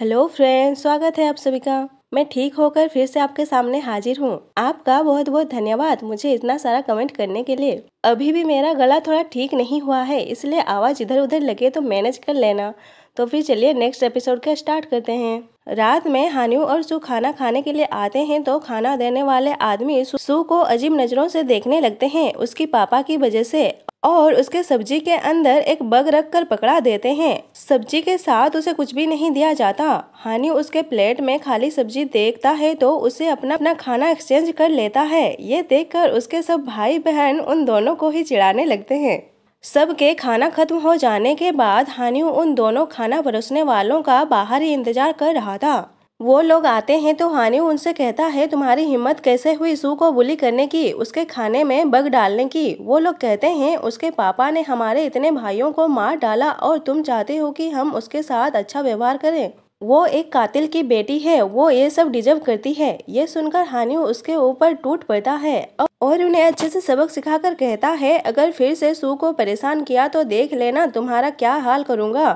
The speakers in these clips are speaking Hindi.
हेलो फ्रेंड्स स्वागत है आप सभी का मैं ठीक होकर फिर से आपके सामने हाजिर हूँ आपका बहुत बहुत धन्यवाद मुझे इतना सारा कमेंट करने के लिए अभी भी मेरा गला थोड़ा ठीक नहीं हुआ है इसलिए आवाज़ इधर उधर लगे तो मैनेज कर लेना तो फिर चलिए नेक्स्ट एपिसोड का स्टार्ट करते हैं रात में हानियू और सू खाना खाने के लिए आते हैं तो खाना देने वाले आदमी सू को अजीब नजरों से देखने लगते हैं उसकी पापा की वजह से और उसके सब्जी के अंदर एक बग रख कर पकड़ा देते हैं सब्जी के साथ उसे कुछ भी नहीं दिया जाता हानि उसके प्लेट में खाली सब्जी देखता है तो उसे अपना अपना खाना एक्सचेंज कर लेता है ये देख उसके सब भाई बहन उन दोनों को ही चिड़ाने लगते हैं सबके खाना खत्म हो जाने के बाद हानियू उन दोनों खाना परोसने वालों का बाहर ही इंतजार कर रहा था वो लोग आते हैं तो हानियू उनसे कहता है तुम्हारी हिम्मत कैसे हुई सू को बुली करने की उसके खाने में बग डालने की वो लोग कहते हैं उसके पापा ने हमारे इतने भाइयों को मार डाला और तुम चाहते हो कि हम उसके साथ अच्छा व्यवहार करें वो एक कातिल की बेटी है वो ये सब डिजर्व करती है ये सुनकर हानियो उसके ऊपर टूट पड़ता है और उन्हें अच्छे से सबक सिखाकर कहता है अगर फिर से सू को परेशान किया तो देख लेना तुम्हारा क्या हाल करूँगा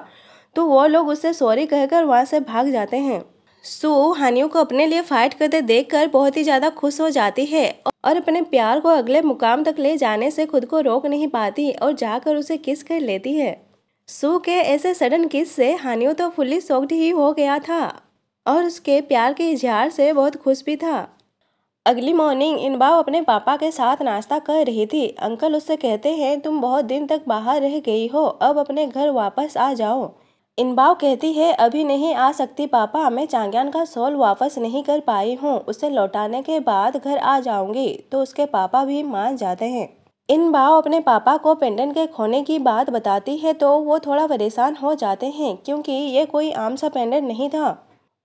तो वो लोग उससे सॉरी कहकर वहाँ से भाग जाते हैं सू हानियों को अपने लिए फाइट करते देखकर बहुत ही ज़्यादा खुश हो जाती है और अपने प्यार को अगले मुकाम तक ले जाने से खुद को रोक नहीं पाती और जाकर उसे किस कर लेती है सू के ऐसे सडन किस से हानियो तो फुल्ली सॉक्ड ही हो गया था और उसके प्यार के इजहार से बहुत खुश भी था अगली मॉर्निंग इनबाव अपने पापा के साथ नाश्ता कर रही थी अंकल उससे कहते हैं तुम बहुत दिन तक बाहर रह गई हो अब अपने घर वापस आ जाओ इनबाव कहती है अभी नहीं आ सकती पापा मैं चांग्यान का सोल वापस नहीं कर पाई हूँ उसे लौटाने के बाद घर आ जाऊँगी तो उसके पापा भी मान जाते हैं इन बाव अपने पापा को पेंडेंट के खोने की बात बताती है तो वो थोड़ा परेशान हो जाते हैं क्योंकि ये कोई आम सा पेंडेंट नहीं था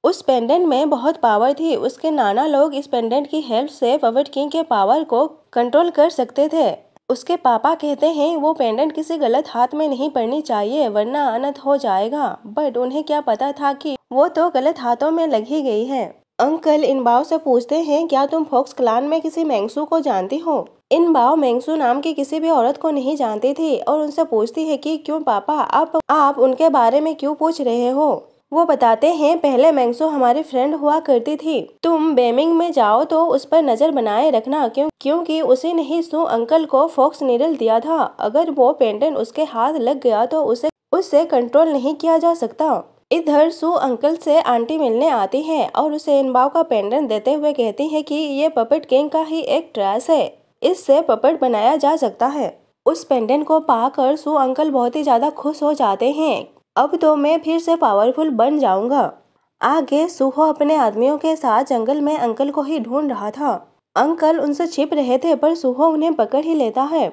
उस पेंडेंट में बहुत पावर थी उसके नाना लोग इस पेंडेंट की हेल्प से पवर्ट किंग के पावर को कंट्रोल कर सकते थे उसके पापा कहते हैं वो पेंडेंट किसी गलत हाथ में नहीं पड़नी चाहिए वरना अनंत हो जाएगा बट उन्हें क्या पता था कि वो तो गलत हाथों में लग ही गई है अंकल इन बाव से पूछते हैं क्या तुम फोक्स क्लान में किसी मैंगसू को जानती हो इन बाओ मैंगसू नाम की किसी भी औरत को नहीं जानते थे और उनसे पूछती है कि क्यों पापा आप आप उनके बारे में क्यों पूछ रहे हो वो बताते हैं पहले मैंगसो हमारी फ्रेंड हुआ करती थी तुम बेमिंग में जाओ तो उस पर नजर बनाए रखना क्यों क्योंकि उसे नहीं सो अंकल को फॉक्स नीडल दिया था अगर वो पेंटन उसके हाथ लग गया तो उसे उससे कंट्रोल नहीं किया जा सकता इधर सू अंकल से आंटी मिलने आती है और उसे इनबाव का पेंडन देते हुए कहती है कि ये पपेट किंग का ही एक ड्रेस है इससे पपट बनाया जा सकता है उस पेंडेंट को पाकर सो अंकल बहुत ही ज़्यादा खुश हो जाते हैं अब तो मैं फिर से पावरफुल बन जाऊंगा आगे सुहो अपने आदमियों के साथ जंगल में अंकल को ही ढूंढ रहा था अंकल उनसे छिप रहे थे पर सुहो उन्हें पकड़ ही लेता है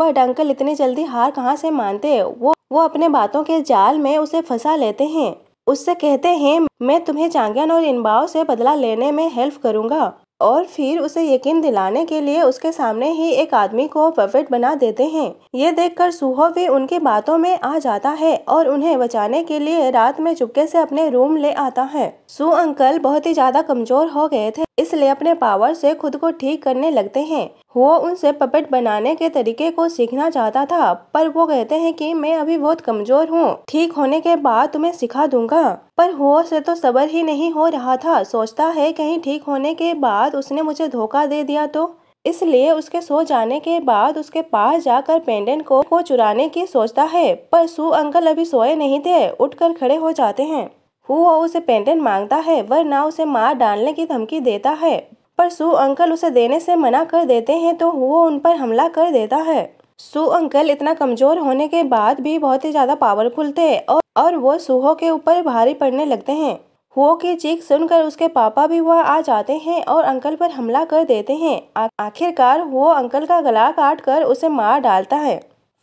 बट अंकल इतनी जल्दी हार कहाँ से मानते वो वो अपने बातों के जाल में उसे फंसा लेते हैं उससे कहते हैं मैं तुम्हें चांगन और इनबाव से बदला लेने में हेल्प करूंगा और फिर उसे यकीन दिलाने के लिए उसके सामने ही एक आदमी को पर्फेक्ट बना देते हैं ये देखकर सुहो भी उनकी बातों में आ जाता है और उन्हें बचाने के लिए रात में चुपके से अपने रूम ले आता है सु अंकल बहुत ही ज्यादा कमजोर हो गए थे इसलिए अपने पावर से खुद को ठीक करने लगते हैं वो उनसे पपेट बनाने के तरीके को सीखना चाहता था पर वो कहते हैं कि मैं अभी बहुत कमजोर हूँ ठीक होने के बाद तुम्हें सिखा दूंगा पर हुआ से तो सबर ही नहीं हो रहा था सोचता है कहीं ठीक होने के बाद उसने मुझे धोखा दे दिया तो इसलिए उसके सो जाने के बाद उसके पास जाकर पेंडेंट को, को चुराने की सोचता है पर सू अंकल अभी सोए नहीं थे उठकर खड़े हो जाते हैं वो उसे पेंडेंट मांगता है वरना उसे मार डालने की धमकी देता है पर सू अंकल उसे देने से मना कर देते हैं तो वो उन पर हमला कर देता है सू अंकल इतना कमजोर होने के बाद भी बहुत ही ज्यादा पावरफुल थे और, और वो सूहो के ऊपर भारी पड़ने लगते हैं हुओ की चीख सुनकर उसके पापा भी वह आ जाते हैं और अंकल पर हमला कर देते हैं आखिरकार हुओ अंकल का गला काट कर उसे मार डालता है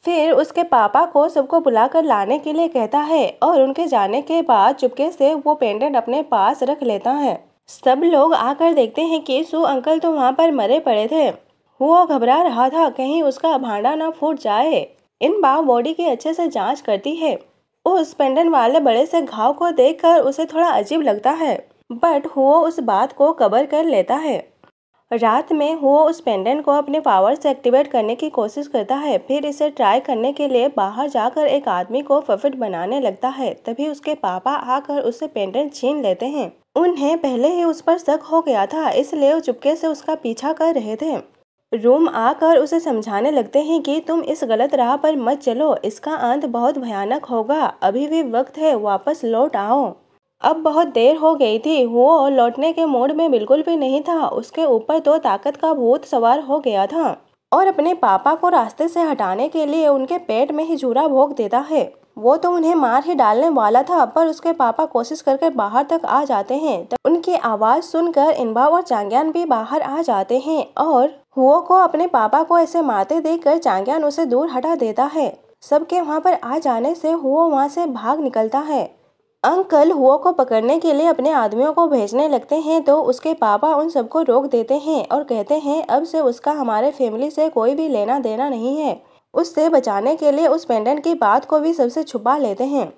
फिर उसके पापा को सबको बुलाकर लाने के लिए कहता है और उनके जाने के बाद चुपके से वो पेंडेंट अपने पास रख लेता है सब लोग आकर देखते हैं कि सू अंकल तो वहाँ पर मरे पड़े थे वो घबरा रहा था कहीं उसका भांडा ना फूट जाए इन बाव बॉडी की अच्छे से जांच करती है उस पेंडेंट वाले बड़े से घाव को देखकर उसे थोड़ा अजीब लगता है बट वो उस बात को कवर कर लेता है रात में हुओ उस पेंडेंट को अपने पावर से एक्टिवेट करने की कोशिश करता है फिर इसे ट्राई करने के लिए बाहर जाकर एक आदमी को फफिट बनाने लगता है तभी उसके पापा आकर उसे पेंडेंट छीन लेते हैं उन्हें पहले ही उस पर शक हो गया था इसलिए वो चुपके से उसका पीछा कर रहे थे रूम आकर उसे समझाने लगते हैं कि तुम इस गलत राह पर मत चलो इसका अंत बहुत भयानक होगा अभी भी वक्त है वापस लौट आओ अब बहुत देर हो गई थी वो लौटने के मूड में बिल्कुल भी नहीं था उसके ऊपर तो ताकत का भूत सवार हो गया था और अपने पापा को रास्ते से हटाने के लिए उनके पेट में ही झूरा भोग देता है वो तो उन्हें मार ही डालने वाला था पर उसके पापा कोशिश करके बाहर तक आ जाते हैं तब उनकी आवाज़ सुनकर इनबा और चांग्यान भी बाहर आ जाते हैं और हुओ को अपने पापा को ऐसे मारते कर चांग्यान उसे दूर हटा देता है सबके वहाँ पर आ जाने से हुओ वहाँ से भाग निकलता है अंकल हुओं को पकड़ने के लिए अपने आदमियों को भेजने लगते हैं तो उसके पापा उन सबको रोक देते हैं और कहते हैं अब से उसका हमारे फैमिली से कोई भी लेना देना नहीं है उससे बचाने के लिए उस पेंडेंट की बात को भी सबसे छुपा लेते हैं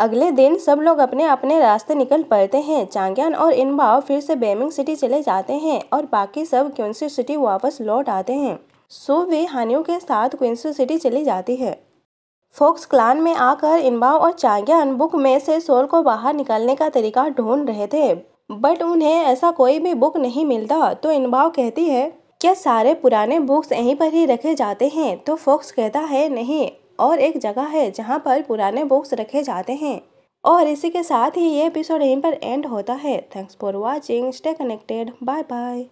अगले दिन सब लोग अपने अपने रास्ते निकल पड़ते हैं चांग्यान और इनबाव फिर से बेमिंग सिटी चले जाते हैं और बाकी सब क्विंसू सिटी वापस लौट आते हैं सो वे हानियों के साथ क्विंसू सिटी चली जाती है फोक्स क्लान में आकर इनबाव और चांग्यान बुक में से सोल को बाहर निकालने का तरीका ढूंढ रहे थे बट उन्हें ऐसा कोई भी बुक नहीं मिलता तो इनबाव कहती है क्या सारे पुराने बुक्स यहीं पर ही रखे जाते हैं तो फोक्स कहता है नहीं और एक जगह है जहाँ पर पुराने बुक्स रखे जाते हैं और इसी के साथ ही ये एपिसोड यहीं पर एंड होता है thanks for watching stay connected bye bye